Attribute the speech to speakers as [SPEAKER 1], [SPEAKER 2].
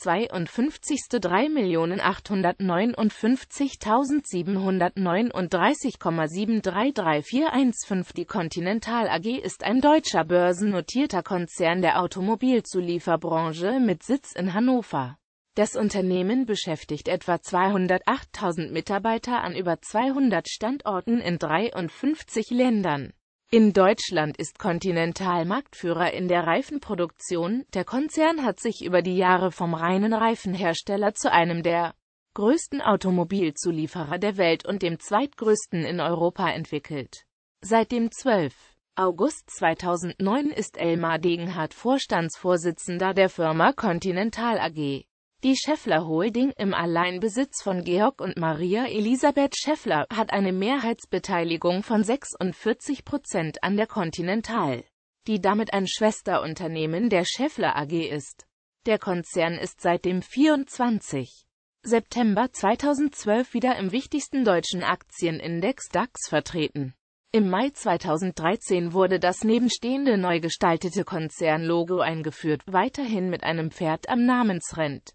[SPEAKER 1] 52. Die Continental AG ist ein deutscher börsennotierter Konzern der Automobilzulieferbranche mit Sitz in Hannover. Das Unternehmen beschäftigt etwa 208.000 Mitarbeiter an über 200 Standorten in 53 Ländern in Deutschland ist Continental Marktführer in der Reifenproduktion. Der Konzern hat sich über die Jahre vom reinen Reifenhersteller zu einem der größten Automobilzulieferer der Welt und dem zweitgrößten in Europa entwickelt. Seit dem 12. August 2009 ist Elmar Degenhardt Vorstandsvorsitzender der Firma Continental AG. Die Scheffler Holding im Alleinbesitz von Georg und Maria Elisabeth Scheffler hat eine Mehrheitsbeteiligung von 46 Prozent an der Continental, die damit ein Schwesterunternehmen der Scheffler AG ist. Der Konzern ist seit dem 24. September 2012 wieder im wichtigsten deutschen Aktienindex DAX vertreten. Im Mai 2013 wurde das nebenstehende neu gestaltete Konzernlogo eingeführt, weiterhin mit einem Pferd am Namensrand.